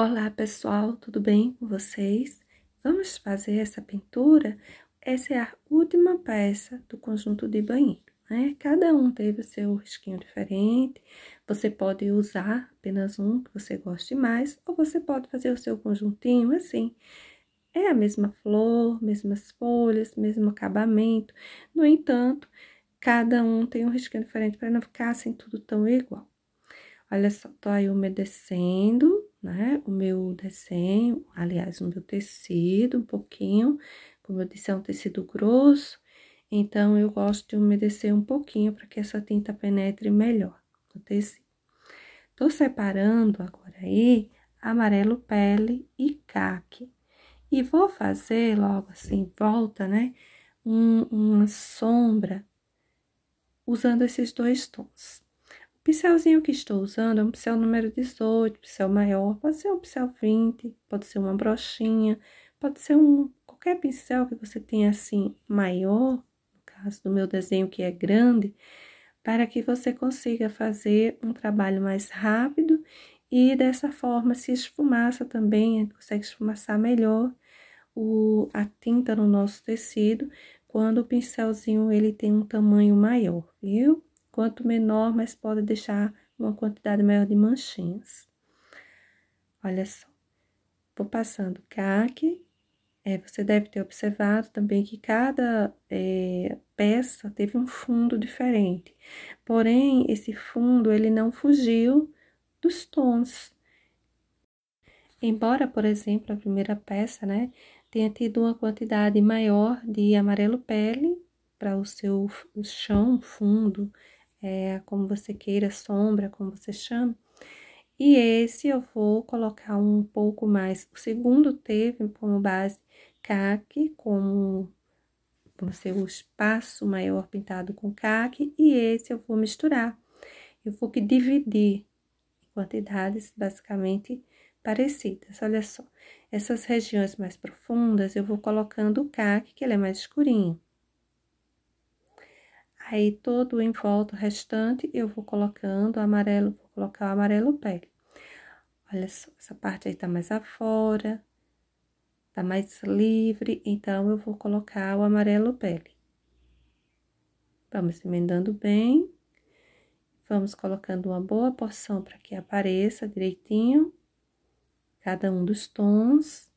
Olá pessoal, tudo bem com vocês? Vamos fazer essa pintura? Essa é a última peça do conjunto de banheiro, né? Cada um teve o seu risquinho diferente, você pode usar apenas um que você goste mais, ou você pode fazer o seu conjuntinho assim. É a mesma flor, mesmas folhas, mesmo acabamento, no entanto, cada um tem um risquinho diferente para não ficar assim tudo tão igual. Olha só, tô aí umedecendo né? O meu desenho, aliás, o meu tecido, um pouquinho, como eu disse, é um tecido grosso, então eu gosto de umedecer um pouquinho para que essa tinta penetre melhor no tecido. Tô separando agora aí amarelo pele e caque. E vou fazer logo assim, volta, né? Um, uma sombra usando esses dois tons. Pincelzinho que estou usando é um pincel número 18, pincel maior, pode ser um pincel 20, pode ser uma brochinha, pode ser um qualquer pincel que você tenha assim maior, no caso do meu desenho que é grande, para que você consiga fazer um trabalho mais rápido e dessa forma se esfumaça também, consegue esfumaçar melhor o, a tinta no nosso tecido quando o pincelzinho ele tem um tamanho maior, viu? Quanto menor, mas pode deixar uma quantidade maior de manchinhas. Olha só. Vou passando Aqui, É, você deve ter observado também que cada é, peça teve um fundo diferente. Porém, esse fundo, ele não fugiu dos tons. Embora, por exemplo, a primeira peça, né, tenha tido uma quantidade maior de amarelo pele para o seu chão fundo é, como você queira, sombra, como você chama. E esse eu vou colocar um pouco mais. O segundo teve como base caque, como vão ser o espaço maior pintado com caque. E esse eu vou misturar. Eu vou que dividir em quantidades basicamente parecidas. Olha só, essas regiões mais profundas eu vou colocando o caque, que ele é mais escurinho. Aí, todo o envolto restante, eu vou colocando amarelo, vou colocar o amarelo pele. Olha só, essa parte aí tá mais afora, tá mais livre, então, eu vou colocar o amarelo pele. Vamos emendando bem. Vamos colocando uma boa porção para que apareça direitinho cada um dos tons.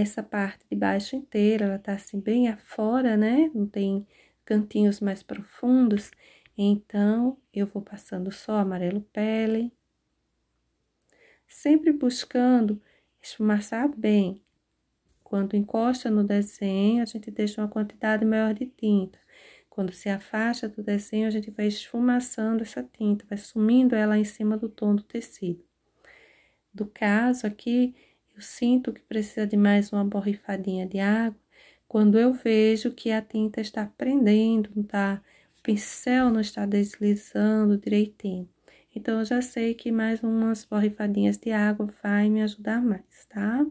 essa parte de baixo inteira, ela tá assim bem afora, né? Não tem cantinhos mais profundos. Então, eu vou passando só amarelo pele. Sempre buscando esfumaçar bem. Quando encosta no desenho, a gente deixa uma quantidade maior de tinta. Quando se afasta do desenho, a gente vai esfumaçando essa tinta, vai sumindo ela em cima do tom do tecido. Do caso aqui, eu sinto que precisa de mais uma borrifadinha de água quando eu vejo que a tinta está prendendo, não tá, o pincel não está deslizando direitinho. Então, eu já sei que mais umas borrifadinhas de água vai me ajudar mais, tá?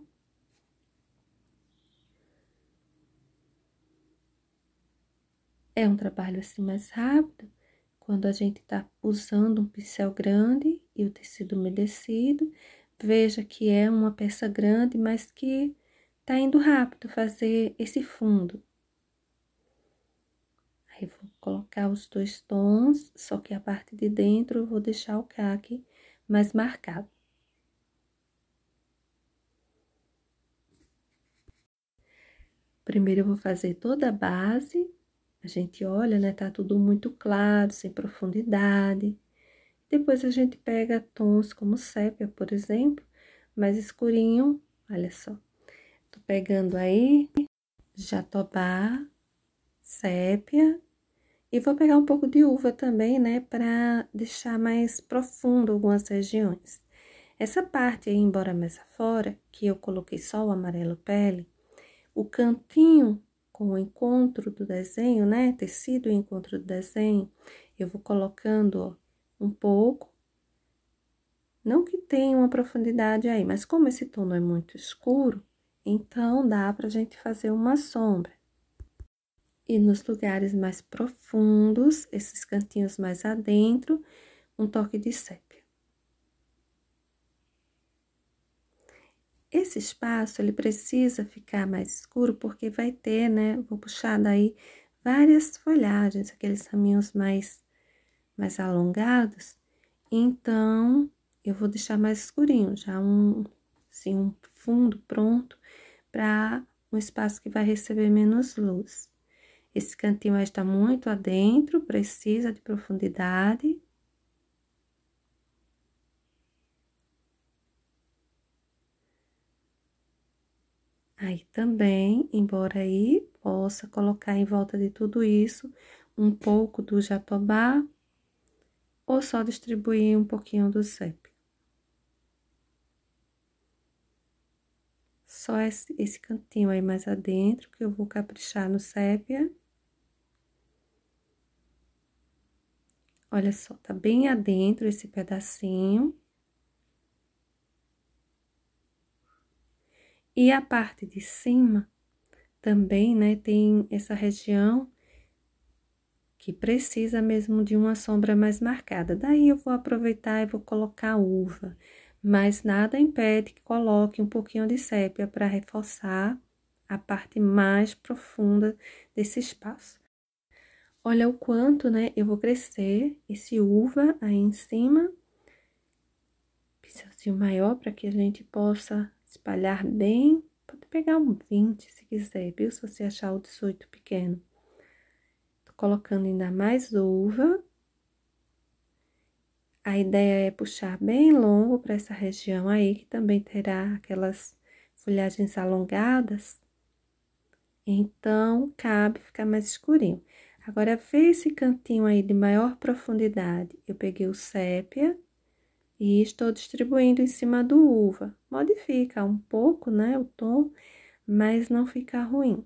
É um trabalho assim mais rápido, quando a gente tá usando um pincel grande e o tecido umedecido, Veja que é uma peça grande, mas que tá indo rápido fazer esse fundo. Aí vou colocar os dois tons, só que a parte de dentro eu vou deixar o caque mais marcado. Primeiro eu vou fazer toda a base. A gente olha, né? Tá tudo muito claro, sem profundidade. Depois a gente pega tons como sépia, por exemplo, mais escurinho, olha só. Tô pegando aí jatobá, sépia, e vou pegar um pouco de uva também, né, para deixar mais profundo algumas regiões. Essa parte aí, embora mais afora, que eu coloquei só o amarelo pele, o cantinho com o encontro do desenho, né, tecido e encontro do desenho, eu vou colocando, ó, um pouco. Não que tenha uma profundidade aí, mas como esse tom é muito escuro, então dá para a gente fazer uma sombra. E nos lugares mais profundos, esses cantinhos mais adentro, um toque de sépia. Esse espaço, ele precisa ficar mais escuro, porque vai ter, né, vou puxar daí várias folhagens, aqueles raminhos mais mais alongados, então eu vou deixar mais escurinho, já um, assim, um fundo pronto para um espaço que vai receber menos luz. Esse cantinho vai está muito adentro, precisa de profundidade. Aí também, embora aí possa colocar em volta de tudo isso um pouco do jatobá, ou só distribuir um pouquinho do CEP. Só esse, esse cantinho aí mais adentro que eu vou caprichar no sépia. Olha só, tá bem adentro esse pedacinho. E a parte de cima também, né, tem essa região que precisa mesmo de uma sombra mais marcada. Daí eu vou aproveitar e vou colocar uva, mas nada impede que coloque um pouquinho de sépia para reforçar a parte mais profunda desse espaço. Olha o quanto, né, eu vou crescer esse uva aí em cima. Pincelzinho maior para que a gente possa espalhar bem. Pode pegar um 20 se quiser, viu? Se você achar o 18 pequeno colocando ainda mais uva. A ideia é puxar bem longo para essa região aí, que também terá aquelas folhagens alongadas. Então, cabe ficar mais escurinho. Agora, vê esse cantinho aí de maior profundidade. Eu peguei o sépia e estou distribuindo em cima do uva. Modifica um pouco, né, o tom, mas não fica ruim.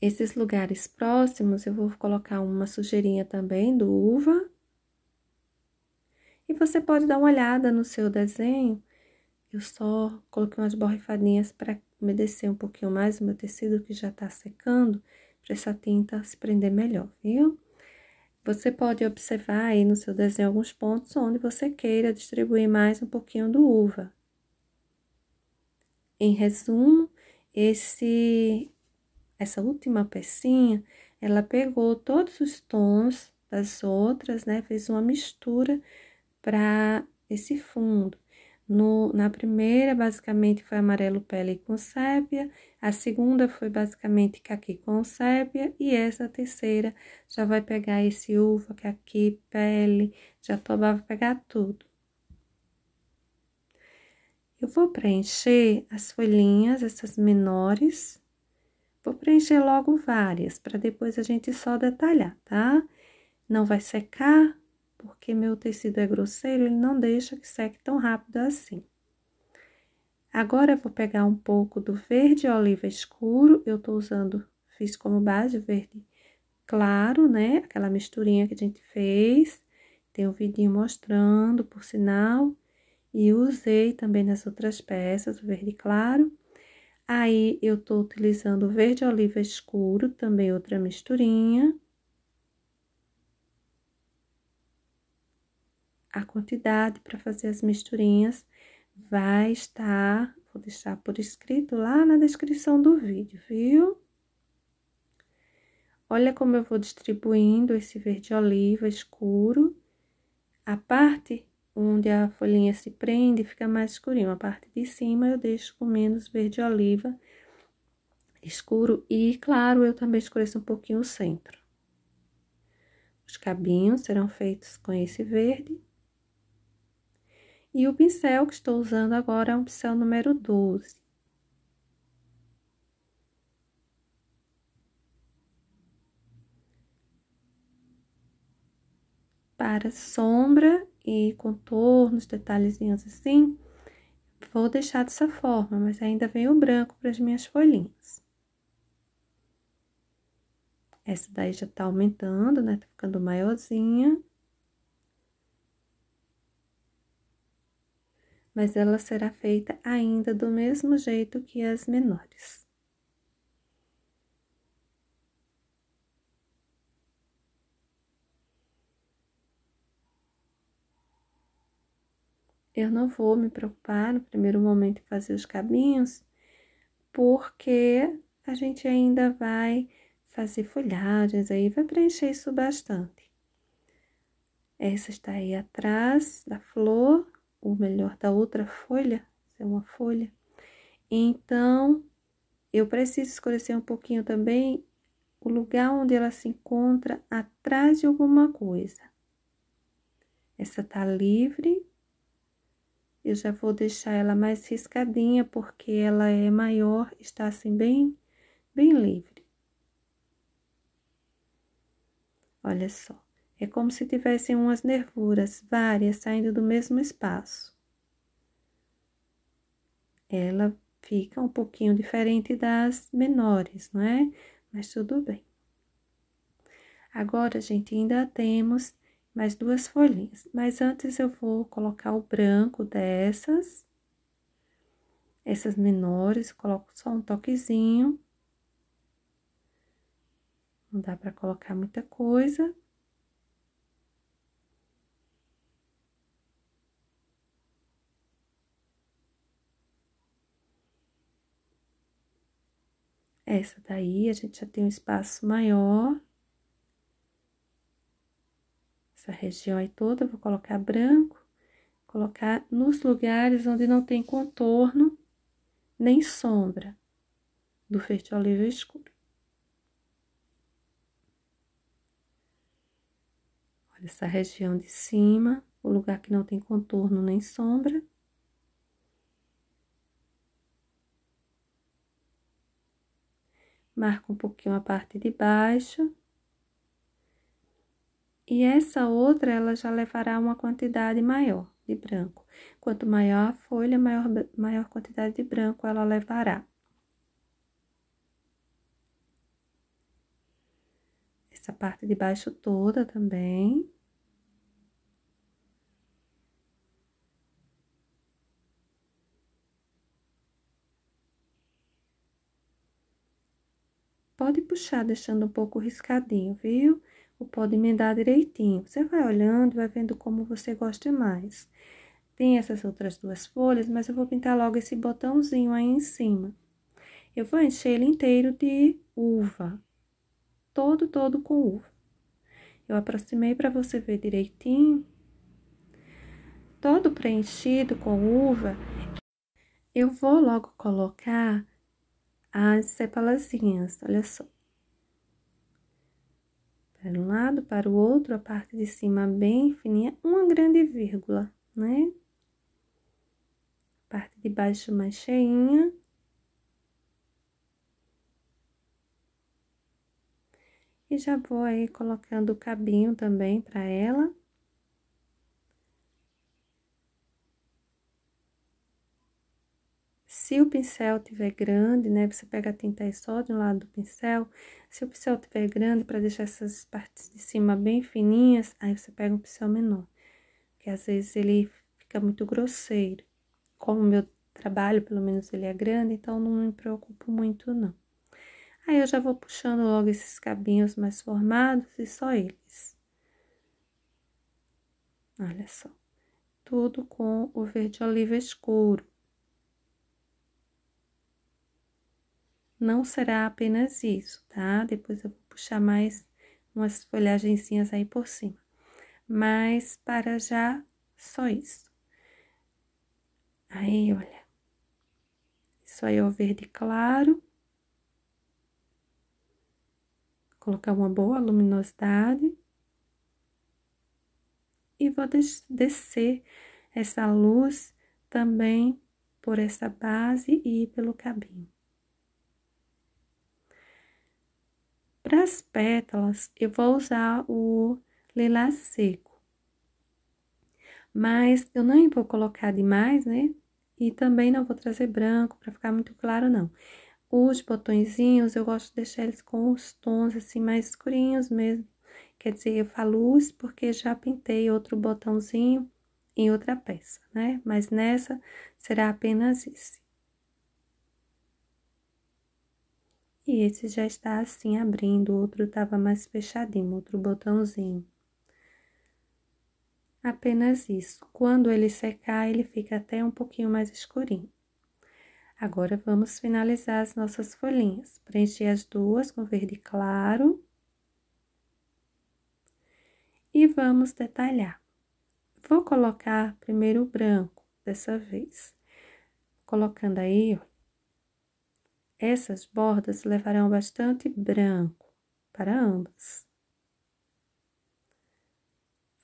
Esses lugares próximos, eu vou colocar uma sujeirinha também do uva. E você pode dar uma olhada no seu desenho. Eu só coloquei umas borrifadinhas para umedecer um pouquinho mais o meu tecido que já está secando, para essa tinta se prender melhor, viu? Você pode observar aí no seu desenho alguns pontos onde você queira distribuir mais um pouquinho do uva. Em resumo, esse essa última pecinha, ela pegou todos os tons das outras, né? Fez uma mistura para esse fundo. No, na primeira, basicamente, foi amarelo pele com sépia, a segunda foi basicamente caqui com sépia, e essa terceira já vai pegar esse uva, caqui, pele, já tomava vai pegar tudo. Eu vou preencher as folhinhas, essas menores, Vou preencher logo várias, para depois a gente só detalhar, tá? Não vai secar, porque meu tecido é grosseiro, ele não deixa que seque tão rápido assim. Agora, vou pegar um pouco do verde oliva escuro, eu tô usando, fiz como base verde claro, né? Aquela misturinha que a gente fez, tem um vidinho mostrando, por sinal, e usei também nas outras peças o verde claro. Aí, eu tô utilizando verde oliva escuro, também outra misturinha. A quantidade para fazer as misturinhas vai estar, vou deixar por escrito lá na descrição do vídeo, viu? Olha como eu vou distribuindo esse verde oliva escuro. A parte onde a folhinha se prende, fica mais escurinho. A parte de cima eu deixo com menos verde oliva escuro e, claro, eu também escureço um pouquinho o centro. Os cabinhos serão feitos com esse verde. E o pincel que estou usando agora é um pincel número 12. Para sombra e contornos, detalhezinhos assim, vou deixar dessa forma, mas ainda vem o branco para as minhas folhinhas. Essa daí já tá aumentando, né? Tá ficando maiorzinha. Mas ela será feita ainda do mesmo jeito que as menores. Eu não vou me preocupar no primeiro momento em fazer os cabinhos, porque a gente ainda vai fazer folhagens aí, vai preencher isso bastante. Essa está aí atrás da flor, ou melhor, da outra folha, é uma folha. Então, eu preciso escurecer um pouquinho também o lugar onde ela se encontra atrás de alguma coisa. Essa tá livre eu já vou deixar ela mais riscadinha, porque ela é maior, está assim bem, bem livre. Olha só, é como se tivessem umas nervuras, várias, saindo do mesmo espaço. Ela fica um pouquinho diferente das menores, não é? Mas tudo bem. Agora, gente, ainda temos mais duas folhinhas. Mas antes eu vou colocar o branco dessas, essas menores, coloco só um toquezinho. Não dá para colocar muita coisa. Essa daí a gente já tem um espaço maior essa região aí toda, vou colocar branco, colocar nos lugares onde não tem contorno nem sombra do verde oliva escuro. Olha essa região de cima, o lugar que não tem contorno nem sombra. Marco um pouquinho a parte de baixo. E essa outra, ela já levará uma quantidade maior de branco. Quanto maior a folha, maior, maior quantidade de branco ela levará. Essa parte de baixo toda também. Pode puxar deixando um pouco riscadinho, viu? ou pode emendar direitinho. Você vai olhando, vai vendo como você gosta mais. Tem essas outras duas folhas, mas eu vou pintar logo esse botãozinho aí em cima. Eu vou encher ele inteiro de uva, todo, todo com uva. Eu aproximei para você ver direitinho. Todo preenchido com uva, eu vou logo colocar as sepalazinhas, olha só para um lado, para o outro, a parte de cima bem fininha, uma grande vírgula, né? Parte de baixo mais cheinha. E já vou aí colocando o cabinho também para ela. Se o pincel tiver grande, né, você pega a tinta aí só de um lado do pincel. Se o pincel tiver grande, para deixar essas partes de cima bem fininhas, aí você pega um pincel menor. Porque às vezes ele fica muito grosseiro. Como o meu trabalho, pelo menos, ele é grande, então não me preocupo muito, não. Aí eu já vou puxando logo esses cabinhos mais formados e só eles. Olha só. Tudo com o verde oliva escuro. não será apenas isso, tá? Depois eu vou puxar mais umas folhagenzinhas aí por cima. Mas para já, só isso. Aí, olha. Isso aí é o verde claro. Colocar uma boa luminosidade. E vou des descer essa luz também por essa base e pelo cabinho. Para as pétalas, eu vou usar o lilás seco. Mas eu não vou colocar demais, né? E também não vou trazer branco para ficar muito claro, não. Os botõezinhos, eu gosto de deixar eles com os tons assim mais escurinhos mesmo. Quer dizer, eu falo luz porque já pintei outro botãozinho em outra peça, né? Mas nessa será apenas esse. E esse já está assim abrindo, o outro estava mais fechadinho, outro botãozinho. Apenas isso. Quando ele secar, ele fica até um pouquinho mais escurinho. Agora vamos finalizar as nossas folhinhas. Preencher as duas com verde claro. E vamos detalhar. Vou colocar primeiro o branco dessa vez. Colocando aí, ó, essas bordas levarão bastante branco para ambas.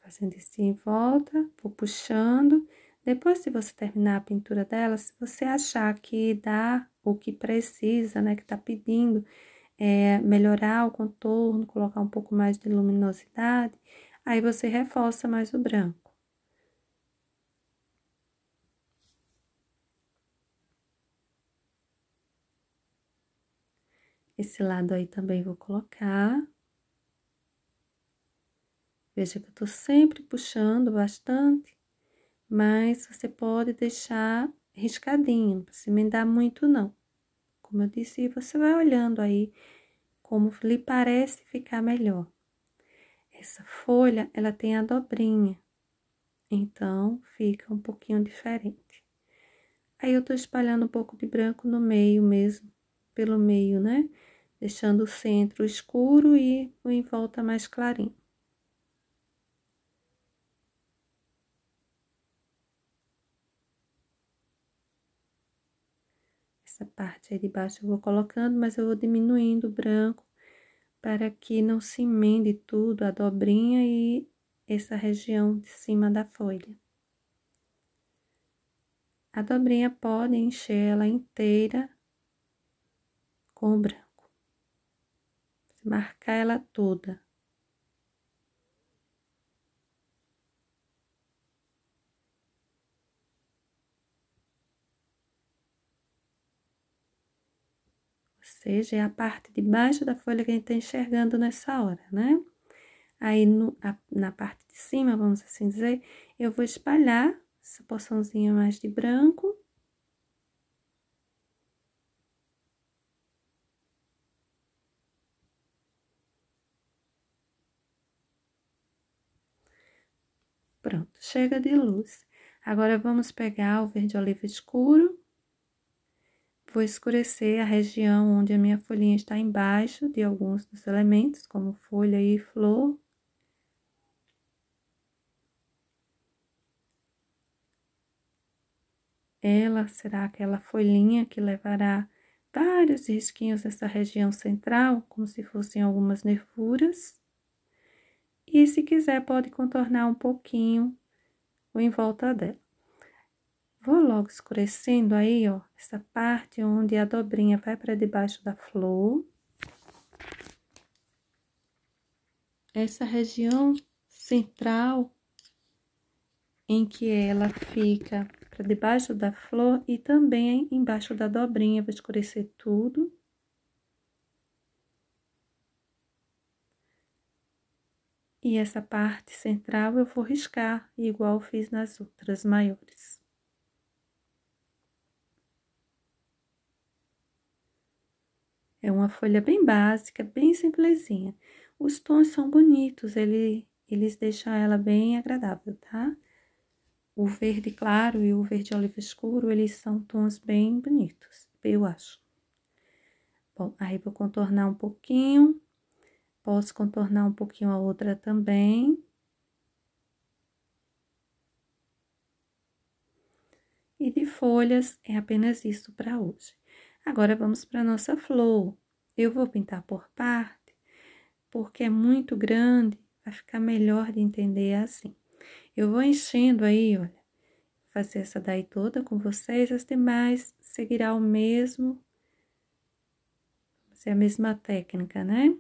Fazendo isso em volta, vou puxando. Depois de você terminar a pintura dela, se você achar que dá o que precisa, né, que tá pedindo, é, melhorar o contorno, colocar um pouco mais de luminosidade, aí você reforça mais o branco. Esse lado aí também vou colocar. Veja que eu tô sempre puxando bastante, mas você pode deixar riscadinho, não precisa emendar muito não. Como eu disse, você vai olhando aí como lhe parece ficar melhor. Essa folha, ela tem a dobrinha, então fica um pouquinho diferente. Aí eu tô espalhando um pouco de branco no meio mesmo, pelo meio, né? Deixando o centro escuro e o em volta mais clarinho. Essa parte aí de baixo eu vou colocando, mas eu vou diminuindo o branco para que não se emende tudo a dobrinha e essa região de cima da folha. A dobrinha pode encher ela inteira com o branco. Você marcar ela toda. Ou seja, é a parte de baixo da folha que a gente está enxergando nessa hora, né? Aí, no, a, na parte de cima, vamos assim dizer, eu vou espalhar essa porçãozinha mais de branco Pronto, chega de luz. Agora vamos pegar o verde oliva escuro. Vou escurecer a região onde a minha folhinha está embaixo de alguns dos elementos, como folha e flor. Ela será aquela folhinha que levará vários risquinhos nessa região central, como se fossem algumas nervuras. E se quiser, pode contornar um pouquinho o em volta dela. Vou logo escurecendo aí, ó, essa parte onde a dobrinha vai para debaixo da flor. Essa região central em que ela fica para debaixo da flor e também embaixo da dobrinha, vou escurecer tudo. E essa parte central eu vou riscar, igual fiz nas outras maiores. É uma folha bem básica, bem simplesinha. Os tons são bonitos, ele, eles deixam ela bem agradável, tá? O verde claro e o verde oliva escuro, eles são tons bem bonitos, eu acho. Bom, aí vou contornar um pouquinho Posso contornar um pouquinho a outra também. E de folhas é apenas isso para hoje. Agora vamos para nossa flor. Eu vou pintar por parte, porque é muito grande, vai ficar melhor de entender assim. Eu vou enchendo aí, olha, fazer essa daí toda com vocês, as demais seguirá o mesmo, é a mesma técnica, né?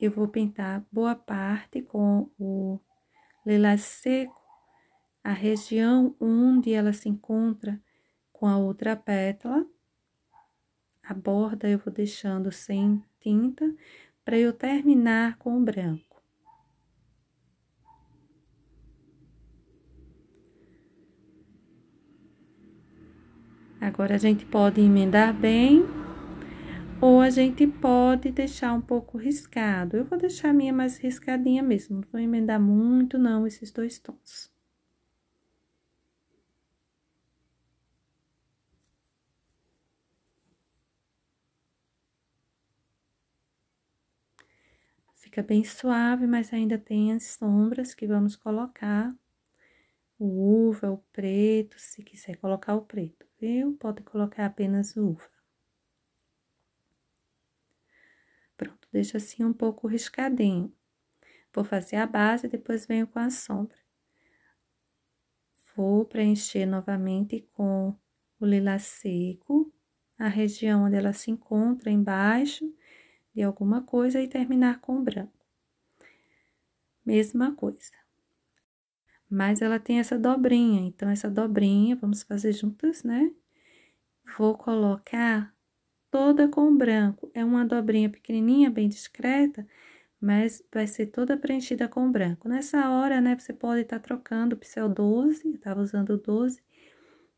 eu vou pintar boa parte com o lilás seco, a região onde ela se encontra com a outra pétala. A borda eu vou deixando sem tinta para eu terminar com o branco. Agora a gente pode emendar bem ou a gente pode deixar um pouco riscado. Eu vou deixar a minha mais riscadinha mesmo, não vou emendar muito não esses dois tons. Fica bem suave, mas ainda tem as sombras que vamos colocar. O uva, o preto, se quiser colocar o preto, viu? Pode colocar apenas o uva. deixo assim um pouco riscadinho. Vou fazer a base e depois venho com a sombra. Vou preencher novamente com o lilás seco, a região onde ela se encontra embaixo de alguma coisa e terminar com branco. Mesma coisa. Mas ela tem essa dobrinha, então essa dobrinha, vamos fazer juntas, né? Vou colocar toda com branco. É uma dobrinha pequenininha, bem discreta, mas vai ser toda preenchida com branco. Nessa hora, né, você pode estar tá trocando o pincel 12, eu estava usando 12,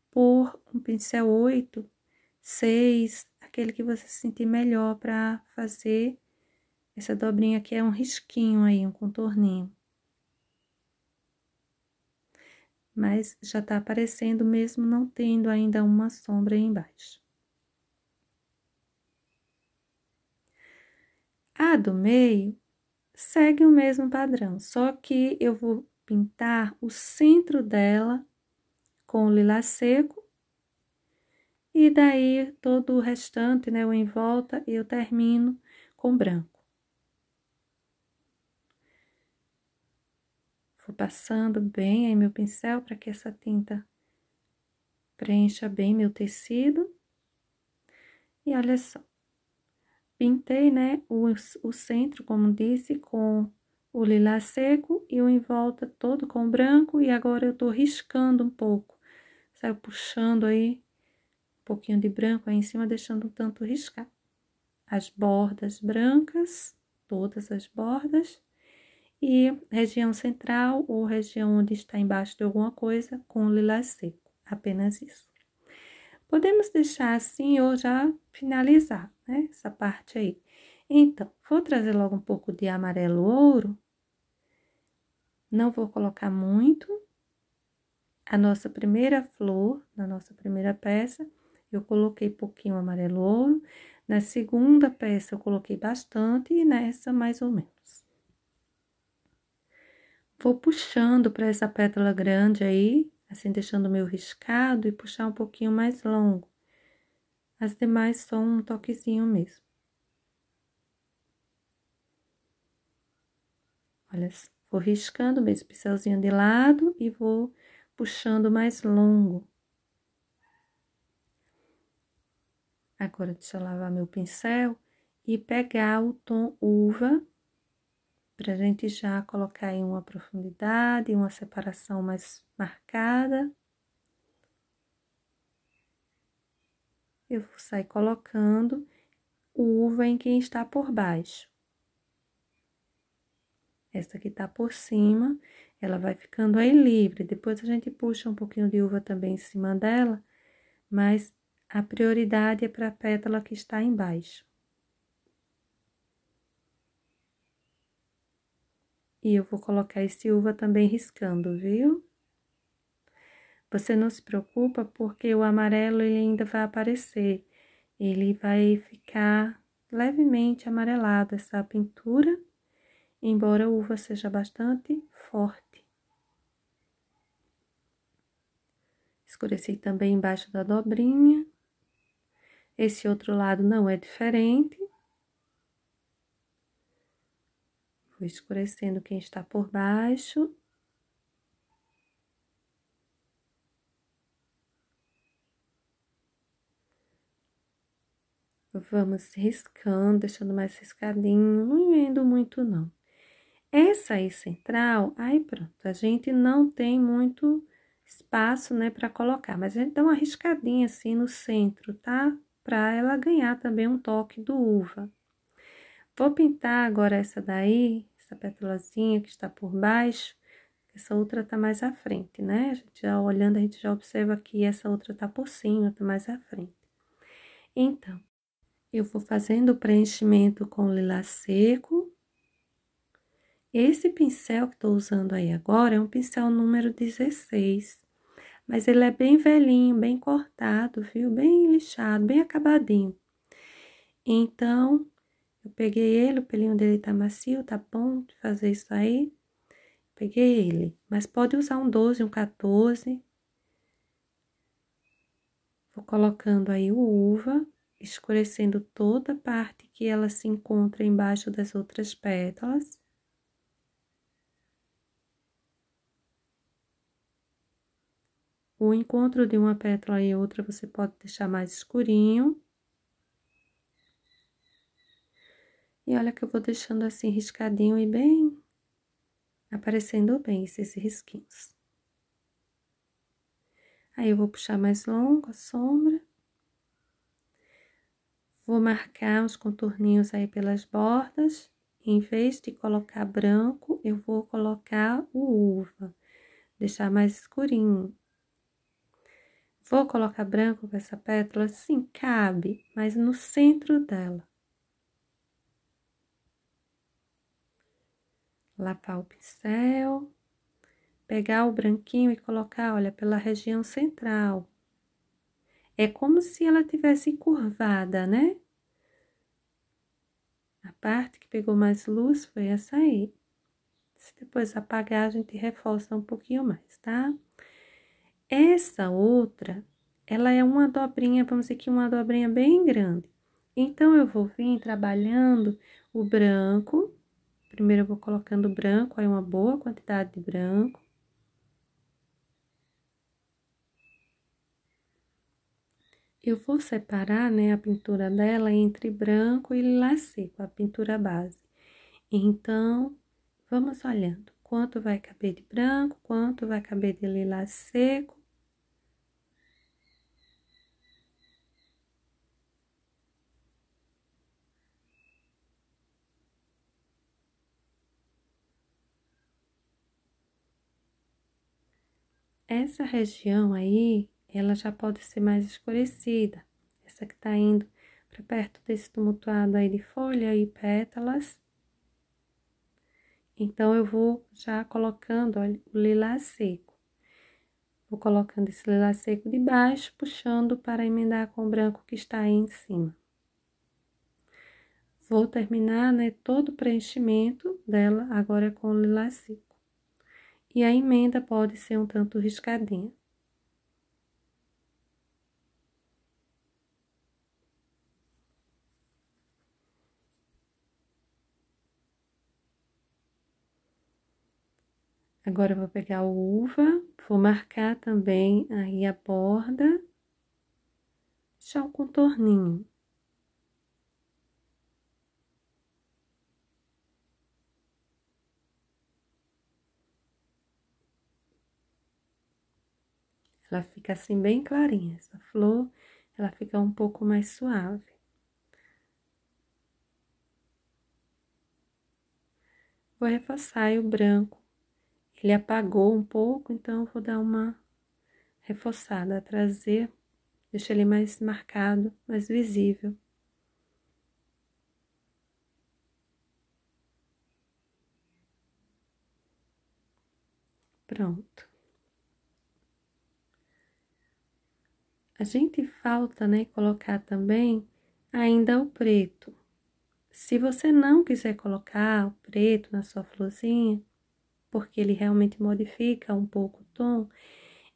por um pincel 8, 6, aquele que você sentir melhor para fazer essa dobrinha aqui é um risquinho aí, um contorninho. Mas já tá aparecendo mesmo não tendo ainda uma sombra aí embaixo. A do meio segue o mesmo padrão, só que eu vou pintar o centro dela com o lilás seco e daí todo o restante, né, o em volta, eu termino com branco. Vou passando bem aí meu pincel para que essa tinta preencha bem meu tecido. E olha só. Pintei, né, o, o centro, como disse, com o lilás seco e o em volta todo com branco. E agora eu tô riscando um pouco, Saiu puxando aí um pouquinho de branco aí em cima, deixando um tanto riscar. As bordas brancas, todas as bordas. E região central ou região onde está embaixo de alguma coisa com lilás seco, apenas isso. Podemos deixar assim ou já finalizar, né? Essa parte aí. Então, vou trazer logo um pouco de amarelo ouro. Não vou colocar muito. A nossa primeira flor, na nossa primeira peça, eu coloquei pouquinho amarelo ouro. Na segunda peça eu coloquei bastante e nessa mais ou menos. Vou puxando para essa pétala grande aí, assim deixando o meu riscado e puxar um pouquinho mais longo. As demais só um toquezinho mesmo. Olha, vou riscando mesmo, pincelzinho de lado e vou puxando mais longo. Agora, deixa eu lavar meu pincel e pegar o tom uva para a gente já colocar aí uma profundidade, uma separação mais marcada. Eu vou sair colocando uva em quem está por baixo. Essa que está por cima, ela vai ficando aí livre. Depois a gente puxa um pouquinho de uva também em cima dela, mas a prioridade é para a pétala que está embaixo. E eu vou colocar esse uva também riscando, viu? Você não se preocupa porque o amarelo ele ainda vai aparecer. Ele vai ficar levemente amarelado essa pintura, embora a uva seja bastante forte. Escureci também embaixo da dobrinha. Esse outro lado não é diferente. Vou escurecendo quem está por baixo. Vamos riscando, deixando mais riscadinho, não indo muito não. Essa aí central, aí pronto, a gente não tem muito espaço, né, para colocar, mas a gente dá uma riscadinha assim no centro, tá? Para ela ganhar também um toque do uva. Vou pintar agora essa daí essa pétalazinha que está por baixo, essa outra tá mais à frente, né? A gente já olhando, a gente já observa que essa outra tá por cima, tá mais à frente. Então, eu vou fazendo o preenchimento com lilás seco. Esse pincel que estou usando aí agora é um pincel número 16, mas ele é bem velhinho, bem cortado, viu? Bem lixado, bem acabadinho. Então, eu peguei ele, o pelinho dele tá macio, tá bom de fazer isso aí. Peguei ele, mas pode usar um 12, um 14. Vou colocando aí o uva, escurecendo toda a parte que ela se encontra embaixo das outras pétalas. O encontro de uma pétala e outra você pode deixar mais escurinho. E olha que eu vou deixando assim riscadinho e bem aparecendo bem esses risquinhos. Aí eu vou puxar mais longo a sombra. Vou marcar os contorninhos aí pelas bordas. Em vez de colocar branco, eu vou colocar o uva. Deixar mais escurinho. Vou colocar branco com essa pétala? Sim, cabe, mas no centro dela. lavar o pincel, pegar o branquinho e colocar, olha, pela região central. É como se ela tivesse curvada, né? A parte que pegou mais luz foi essa aí. Se depois apagar, a gente reforça um pouquinho mais, tá? Essa outra, ela é uma dobrinha, vamos dizer que uma dobrinha bem grande. Então, eu vou vir trabalhando o branco Primeiro eu vou colocando branco, aí uma boa quantidade de branco. Eu vou separar, né, a pintura dela entre branco e lilás seco, a pintura base. Então, vamos olhando quanto vai caber de branco, quanto vai caber de lilás seco Essa região aí, ela já pode ser mais escurecida. Essa que está indo para perto desse tumultuado aí de folha e pétalas. Então, eu vou já colocando olha, o lilás seco. Vou colocando esse lilás seco de baixo, puxando para emendar com o branco que está aí em cima. Vou terminar, né, todo o preenchimento dela agora com o lilás seco e a emenda pode ser um tanto riscadinha. Agora eu vou pegar o uva, vou marcar também aí a borda, já o contorninho. Ela fica assim bem clarinha. Essa flor, ela fica um pouco mais suave. Vou reforçar o branco. Ele apagou um pouco, então vou dar uma reforçada, trazer, deixar ele mais marcado, mais visível. Pronto. A gente falta, né, colocar também ainda o preto. Se você não quiser colocar o preto na sua florzinha, porque ele realmente modifica um pouco o tom,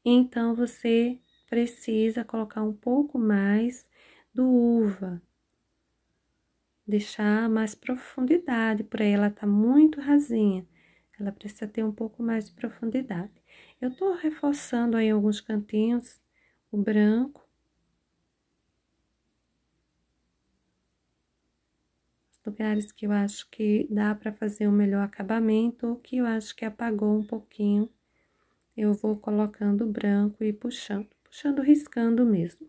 então você precisa colocar um pouco mais do uva. Deixar mais profundidade Porque ela tá muito rasinha. Ela precisa ter um pouco mais de profundidade. Eu tô reforçando aí alguns cantinhos o branco. Lugares que eu acho que dá para fazer um melhor acabamento ou que eu acho que apagou um pouquinho, eu vou colocando o branco e puxando, puxando, riscando mesmo.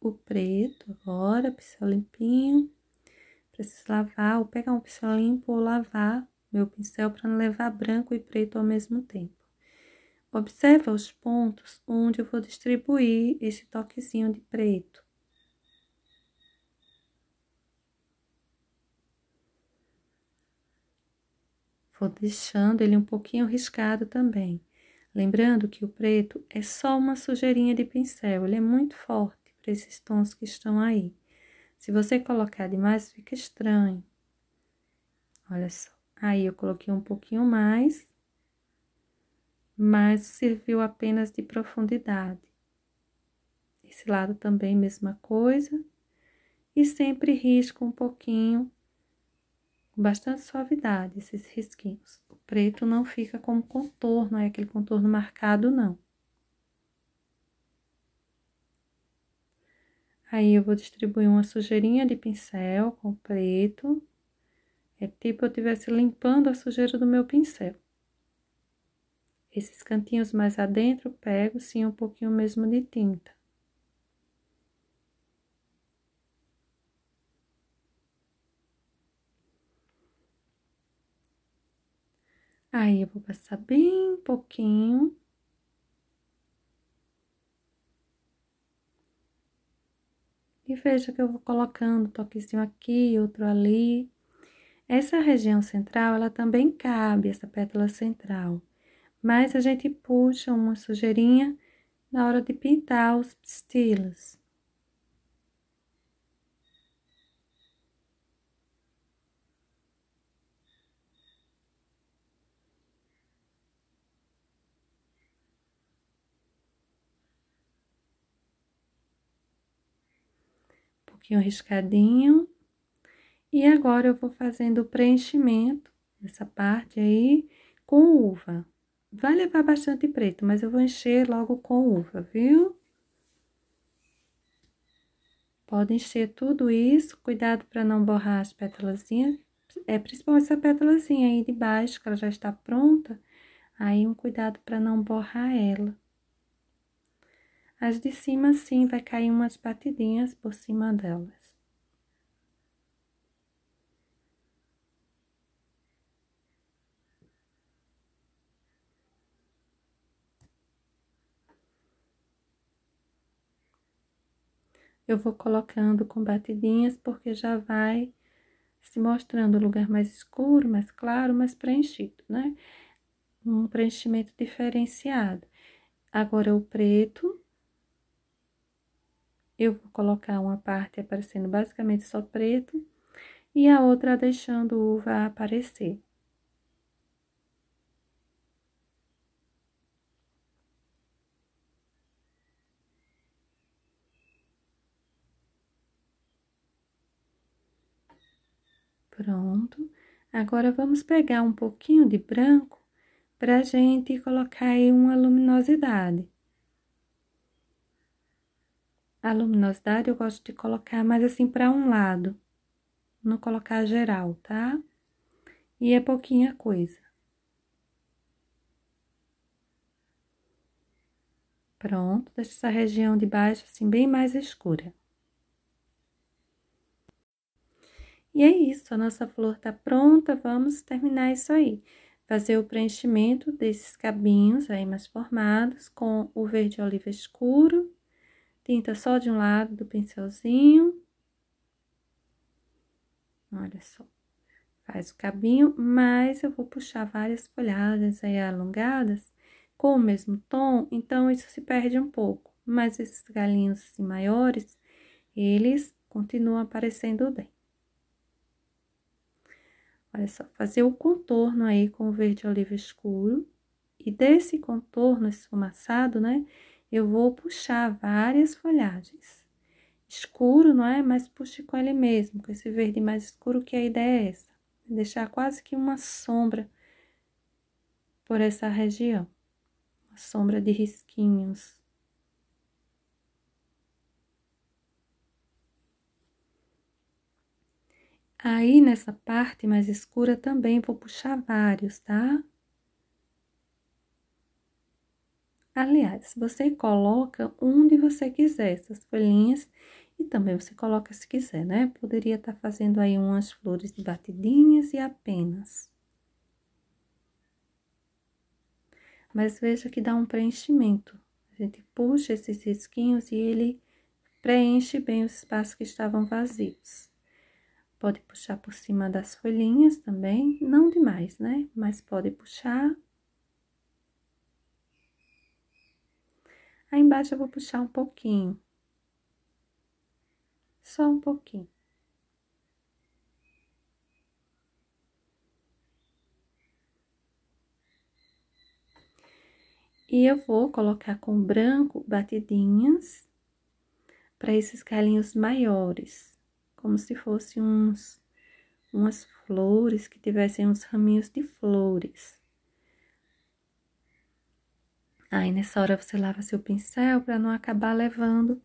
o preto agora, pincel limpinho. Preciso lavar ou pegar um pincel limpo ou lavar meu pincel para não levar branco e preto ao mesmo tempo. Observa os pontos onde eu vou distribuir esse toquezinho de preto. Vou deixando ele um pouquinho riscado também. Lembrando que o preto é só uma sujeirinha de pincel, ele é muito forte para esses tons que estão aí. Se você colocar demais, fica estranho. Olha só. Aí eu coloquei um pouquinho mais, mas serviu apenas de profundidade. Esse lado também mesma coisa. E sempre risco um pouquinho, com bastante suavidade esses risquinhos. O preto não fica como contorno, é aquele contorno marcado não. Aí, eu vou distribuir uma sujeirinha de pincel com preto. É tipo eu estivesse limpando a sujeira do meu pincel. Esses cantinhos mais adentro, pego sim um pouquinho mesmo de tinta. Aí, eu vou passar bem pouquinho E veja que eu vou colocando um toquezinho aqui, outro ali. Essa região central, ela também cabe, essa pétala central. Mas a gente puxa uma sujeirinha na hora de pintar os pistilos pouquinho riscadinho. E agora eu vou fazendo o preenchimento, nessa parte aí, com uva. Vai levar bastante preto, mas eu vou encher logo com uva, viu? Pode encher tudo isso, cuidado para não borrar as pétalazinhas. É principalmente essa pétalazinha aí de baixo, que ela já está pronta. Aí um cuidado para não borrar ela. As de cima, sim, vai cair umas batidinhas por cima delas. Eu vou colocando com batidinhas porque já vai se mostrando o lugar mais escuro, mais claro, mais preenchido, né? Um preenchimento diferenciado. Agora, o preto, eu vou colocar uma parte aparecendo basicamente só preto e a outra deixando uva aparecer. Pronto. Agora, vamos pegar um pouquinho de branco para gente colocar aí uma luminosidade. A luminosidade eu gosto de colocar mais assim para um lado, não colocar geral, tá? E é pouquinha coisa. Pronto, deixa essa região de baixo assim bem mais escura. E é isso, a nossa flor tá pronta, vamos terminar isso aí. Fazer o preenchimento desses cabinhos aí mais formados com o verde oliva escuro Tinta só de um lado do pincelzinho. Olha só. Faz o cabinho, mas eu vou puxar várias folhadas aí alongadas com o mesmo tom, então isso se perde um pouco. Mas esses galinhos assim maiores, eles continuam aparecendo bem. Olha só, fazer o contorno aí com o verde oliva escuro. E desse contorno esfumaçado, né, eu vou puxar várias folhagens. Escuro, não é? Mas puxe com ele mesmo, com esse verde mais escuro, que a ideia é essa. Deixar quase que uma sombra por essa região. Uma sombra de risquinhos. Aí, nessa parte mais escura, também vou puxar vários, tá? Aliás, você coloca onde você quiser essas folhinhas e também você coloca se quiser, né? Poderia estar tá fazendo aí umas flores de batidinhas e apenas. Mas veja que dá um preenchimento. A gente puxa esses risquinhos e ele preenche bem os espaços que estavam vazios. Pode puxar por cima das folhinhas também, não demais, né? Mas pode puxar Aí embaixo eu vou puxar um pouquinho. Só um pouquinho. E eu vou colocar com branco batidinhas para esses calinhos maiores, como se fossem uns umas flores que tivessem uns raminhos de flores. Aí nessa hora você lava seu pincel para não acabar levando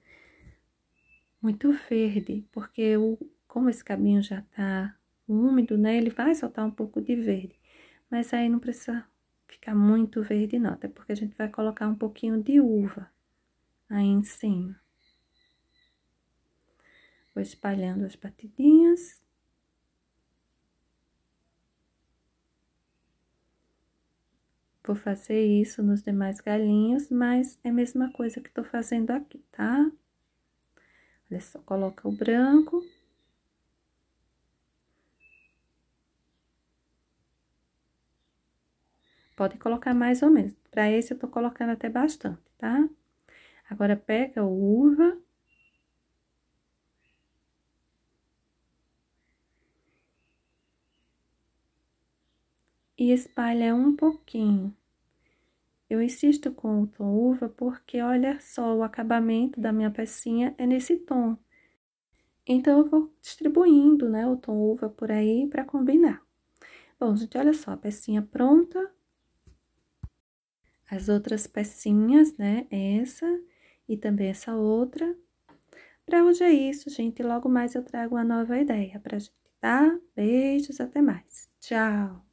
muito verde, porque o, como esse cabinho já tá úmido, né, ele vai soltar um pouco de verde. Mas aí não precisa ficar muito verde não, até porque a gente vai colocar um pouquinho de uva aí em cima. Vou espalhando as batidinhas. por fazer isso nos demais galinhos, mas é a mesma coisa que tô fazendo aqui, tá? Olha só, coloca o branco. Pode colocar mais ou menos. Para esse, eu tô colocando até bastante, tá? Agora, pega o uva e espalha um pouquinho. Eu insisto com o tom uva porque olha só, o acabamento da minha pecinha é nesse tom. Então eu vou distribuindo, né, o tom uva por aí para combinar. Bom, gente, olha só, a pecinha pronta. As outras pecinhas, né, essa e também essa outra. Para hoje é isso, gente, logo mais eu trago uma nova ideia pra gente, tá? Beijos, até mais. Tchau!